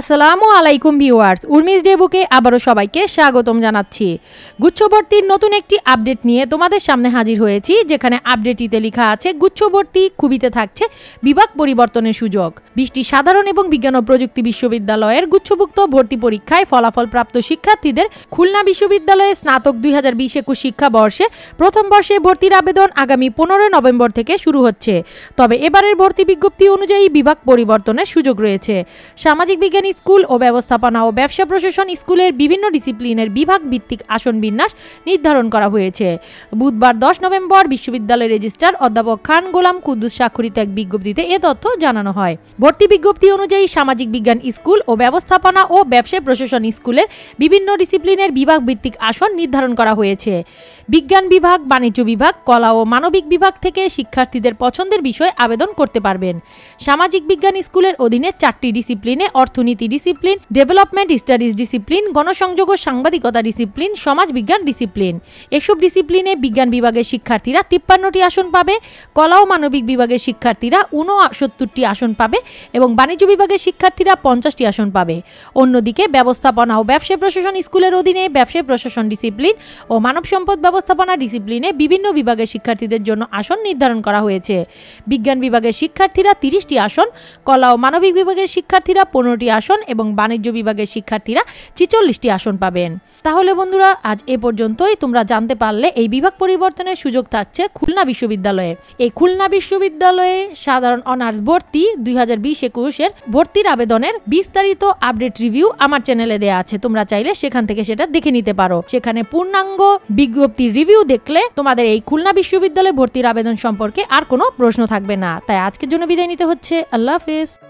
আসসালামু আলাইকুম ভিউয়ার্স উর্মিস ডেবুকে আবারও সবাইকে স্বাগতম জানাচ্ছি গুচ্ছবর্তীর নতুন একটি আপডেট নিয়ে তোমাদের সামনে হাজির হয়েছি যেখানে আপডেটটিতে লেখা আছে গুচ্ছবর্তী খুবিতে থাকছে বিভাগ পরিবর্তনের সুযোগ বিশটি সাধারণ এবং বিজ্ঞান ও প্রযুক্তি বিশ্ববিদ্যালয়ের গুচ্ছভুক্ত ভর্তি পরীক্ষায় ফলাফলপ্রাপ্ত শিক্ষার্থীদের খুলনা বিশ্ববিদ্যালয়ে স্নাতক দুই হাজার বিশ একুশ শিক্ষাবর্ষে প্রথম বর্ষে ভর্তির আবেদন আগামী পনেরোই নভেম্বর থেকে শুরু হচ্ছে তবে এবারের ভর্তি বিজ্ঞপ্তি অনুযায়ী বিভাগ পরিবর্তনের সুযোগ রয়েছে সামাজিক বিজ্ঞানী স্কুল ও ব্যবস্থাপনা ও ব্যবসা প্রশাসন স্কুলের বিভিন্ন ডিসিপ্লিনের বিভাগ ভিত্তিক আসন বিন্যাস নির্ধারণ করা হয়েছে বুধবার দশ নভেম্বর বিশ্ববিদ্যালয়ের রেজিস্ট্রার অধ্যাপক খান গোলাম কুদ্দুস স্বাক্ষরিত এক বিজ্ঞপ্তিতে এ তথ্য জানানো হয় ভর্তি বিজ্ঞপ্তি অনুযায়ী সামাজিক বিজ্ঞান স্কুল ও ব্যবস্থাপনা ও ব্যবসা প্রশাসন স্কুলের বিভিন্ন ডিসিপ্লিনের বিভাগ ভিত্তিক আসন নির্ধারণ করা হয়েছে বিজ্ঞান বিভাগ বাণিজ্য বিভাগ কলা ও মানবিক বিভাগ থেকে শিক্ষার্থীদের পছন্দের বিষয়ে আবেদন করতে পারবেন সামাজিক বিজ্ঞান স্কুলের অধীনে চারটি ডিসিপ্লিনে অর্থনীতি রাজনীতি ডিসিপ্লিন ডেভেলপমেন্ট স্টাডিজ ডিসিপ্লিন গণসংযোগ ও সাংবাদিকতা ডিসিপ্লিন সমাজ বিজ্ঞান ডিসিপ্লিন এসব ডিসিপ্লিনে বিজ্ঞান বিভাগের শিক্ষার্থীরা তিপ্পান্নটি আসন পাবে কলা ও মানবিক বিভাগের শিক্ষার্থীরা উনসত্তরটি আসন পাবে এবং বাণিজ্য বিভাগের শিক্ষার্থীরা পঞ্চাশটি আসন পাবে অন্যদিকে ব্যবস্থাপনা ও ব্যবসায় প্রশাসন স্কুলের অধীনে ব্যবসায় প্রশাসন ডিসিপ্লিন ও মানব সম্পদ ব্যবস্থাপনা ডিসিপ্লিনে বিভিন্ন বিভাগের শিক্ষার্থীদের জন্য আসন নির্ধারণ করা হয়েছে বিজ্ঞান বিভাগের শিক্ষার্থীরা তিরিশটি আসন কলা ও মানবিক বিভাগের শিক্ষার্থীরা পনেরোটি আসন এবং বাণিজ্য বিভাগের শিক্ষার্থীরা ছিচল্লিশটি আসন পাবেন তাহলে বন্ধুরা আজ এ পর্যন্তই তোমরা জানতে পারলে এই বিভাগ পরিবর্তনের সুযোগ থাকছে খুলনা বিশ্ববিদ্যালয়ে এই খুলনা বিশ্ববিদ্যালয়ে সাধারণ অনার্স ভর্তি দুই হাজার বিশ একুশের ভর্তির আবেদনের বিস্তারিত আপডেট রিভিউ আমার চ্যানেলে দেয়া আছে তোমরা চাইলে সেখান থেকে সেটা দেখে নিতে পারো সেখানে পূর্ণাঙ্গ বিজ্ঞপ্তির রিভিউ দেখলে তোমাদের এই খুলনা বিশ্ববিদ্যালয়ে ভর্তির আবেদন সম্পর্কে আর কোনো প্রশ্ন থাকবে না তাই আজকের জন্য বিদায় নিতে হচ্ছে আল্লাহ হাফেজ